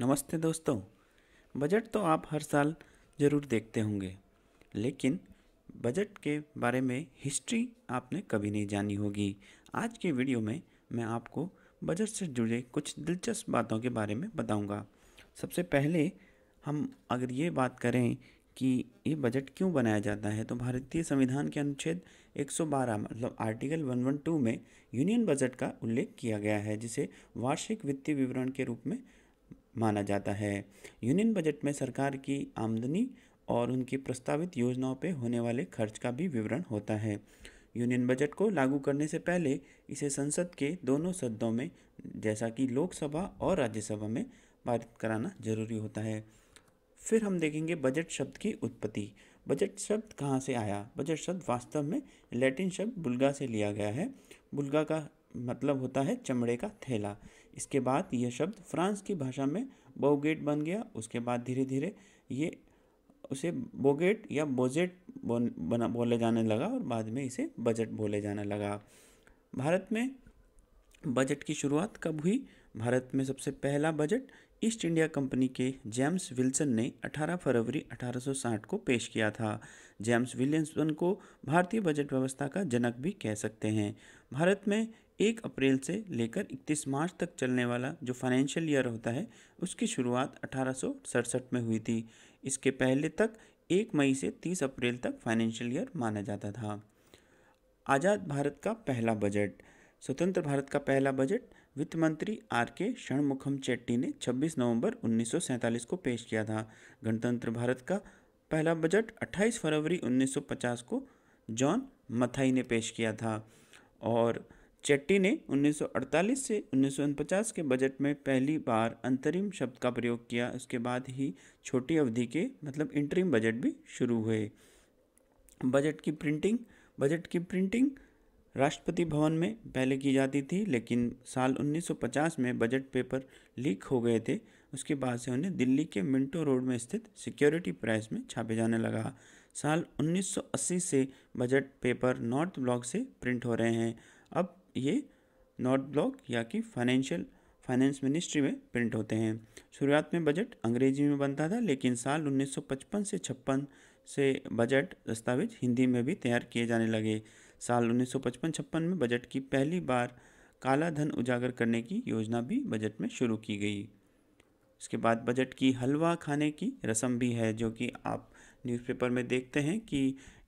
नमस्ते दोस्तों बजट तो आप हर साल ज़रूर देखते होंगे लेकिन बजट के बारे में हिस्ट्री आपने कभी नहीं जानी होगी आज के वीडियो में मैं आपको बजट से जुड़े कुछ दिलचस्प बातों के बारे में बताऊंगा। सबसे पहले हम अगर ये बात करें कि ये बजट क्यों बनाया जाता है तो भारतीय संविधान के अनुच्छेद 112 मतलब आर्टिकल 112 में यूनियन बजट का उल्लेख किया गया है जिसे वार्षिक वित्तीय विवरण के रूप में माना जाता है यूनियन बजट में सरकार की आमदनी और उनकी प्रस्तावित योजनाओं पर होने वाले खर्च का भी विवरण होता है यूनियन बजट को लागू करने से पहले इसे संसद के दोनों सदनों में जैसा कि लोकसभा और राज्यसभा में पारित कराना जरूरी होता है फिर हम देखेंगे बजट शब्द की उत्पत्ति बजट शब्द कहाँ से आया बजट शब्द वास्तव में लैटिन शब्द बुलगा से लिया गया है बुलगा का मतलब होता है चमड़े का थैला इसके बाद यह शब्द फ्रांस की भाषा में बोगेट बन गया उसके बाद धीरे धीरे ये उसे बोगेट या बोजेट बना बोले जाने लगा और बाद में इसे बजट बोले जाने लगा भारत में बजट की शुरुआत कब हुई भारत में सबसे पहला बजट ईस्ट इंडिया कंपनी के जेम्स विल्सन ने 18 फरवरी 1860 को पेश किया था जेम्स विलियमसन को भारतीय बजट व्यवस्था का जनक भी कह सकते हैं भारत में 1 अप्रैल से लेकर 31 मार्च तक चलने वाला जो फाइनेंशियल ईयर होता है उसकी शुरुआत अठारह में हुई थी इसके पहले तक 1 मई से 30 अप्रैल तक फाइनेंशियल ईयर माना जाता था आज़ाद भारत का पहला बजट स्वतंत्र भारत का पहला बजट वित्त मंत्री आर के षणमुखम चेट्टी ने 26 नवंबर 1947 को पेश किया था गणतंत्र भारत का पहला बजट 28 फरवरी 1950 को जॉन मथाई ने पेश किया था और चेट्टी ने 1948 से उन्नीस के बजट में पहली बार अंतरिम शब्द का प्रयोग किया उसके बाद ही छोटी अवधि के मतलब इंटरिम बजट भी शुरू हुए बजट की प्रिंटिंग बजट की प्रिंटिंग राष्ट्रपति भवन में पहले की जाती थी लेकिन साल 1950 में बजट पेपर लीक हो गए थे उसके बाद से उन्हें दिल्ली के मिंटो रोड में स्थित सिक्योरिटी प्रेस में छापे जाने लगा साल 1980 से बजट पेपर नॉर्थ ब्लॉक से प्रिंट हो रहे हैं अब ये नॉर्थ ब्लॉक या कि फाइनेंशियल फाइनेंस मिनिस्ट्री में प्रिंट होते हैं शुरुआत में बजट अंग्रेजी में बनता था लेकिन साल 1955 से छप्पन से बजट दस्तावेज हिंदी में भी तैयार किए जाने लगे साल उन्नीस सौ में बजट की पहली बार काला धन उजागर करने की योजना भी बजट में शुरू की गई उसके बाद बजट की हलवा खाने की रस्म भी है जो कि आप न्यूज़पेपर में देखते हैं कि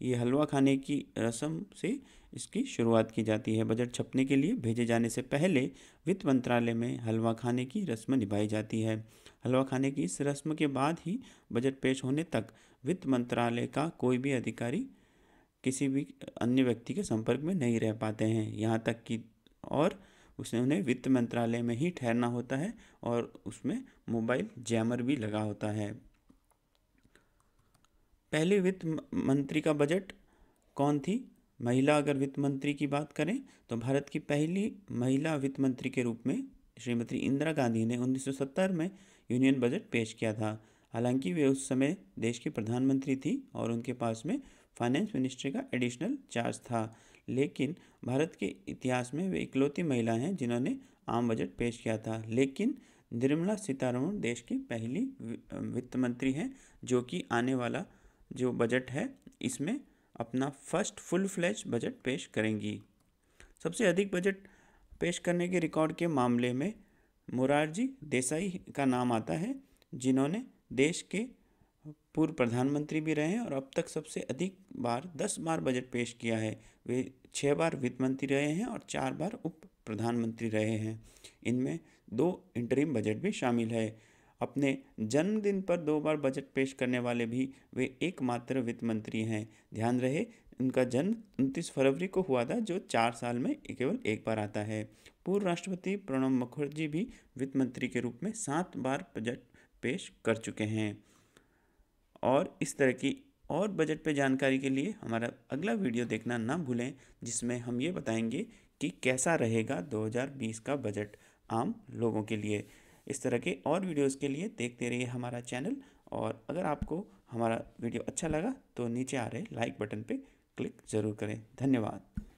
ये हलवा खाने की रस्म से इसकी शुरुआत की जाती है बजट छपने के लिए भेजे जाने से पहले वित्त मंत्रालय में हलवा खाने की रस्म निभाई जाती है हलवा खाने की इस रस्म के बाद ही बजट पेश होने तक वित्त मंत्रालय का कोई भी अधिकारी किसी भी अन्य व्यक्ति के संपर्क में नहीं रह पाते हैं यहाँ तक कि और उसने उन्हें वित्त मंत्रालय में ही ठहरना होता है और उसमें मोबाइल जैमर भी लगा होता है पहले वित्त मंत्री का बजट कौन थी महिला अगर वित्त मंत्री की बात करें तो भारत की पहली महिला वित्त मंत्री के रूप में श्रीमती इंदिरा गांधी ने 1970 में यूनियन बजट पेश किया था हालांकि वे उस समय देश की प्रधानमंत्री थी और उनके पास में फाइनेंस मिनिस्ट्री का एडिशनल चार्ज था लेकिन भारत के इतिहास में वे इकलौती महिला हैं जिन्होंने आम बजट पेश किया था लेकिन निर्मला सीतारमण देश की पहली वित्त मंत्री हैं जो कि आने वाला जो बजट है इसमें अपना फर्स्ट फुल फ्लैश बजट पेश करेंगी सबसे अधिक बजट पेश करने के रिकॉर्ड के मामले में मुरारजी देसाई का नाम आता है जिन्होंने देश के पूर्व प्रधानमंत्री भी रहे हैं और अब तक सबसे अधिक बार दस बार बजट पेश किया है वे छः बार वित्त मंत्री रहे हैं और चार बार उप प्रधानमंत्री रहे हैं इनमें दो इंटरिम बजट भी शामिल है अपने जन्मदिन पर दो बार बजट पेश करने वाले भी वे एकमात्र वित्त मंत्री हैं ध्यान रहे उनका जन्म उनतीस फरवरी को हुआ था जो चार साल में केवल एक बार आता है पूर्व राष्ट्रपति प्रणब मुखर्जी भी वित्त मंत्री के रूप में सात बार बजट पेश कर चुके हैं और इस तरह की और बजट पे जानकारी के लिए हमारा अगला वीडियो देखना ना भूलें जिसमें हम ये बताएंगे कि कैसा रहेगा 2020 का बजट आम लोगों के लिए इस तरह के और वीडियोस के लिए देखते रहिए हमारा चैनल और अगर आपको हमारा वीडियो अच्छा लगा तो नीचे आ रहे लाइक बटन पे क्लिक ज़रूर करें धन्यवाद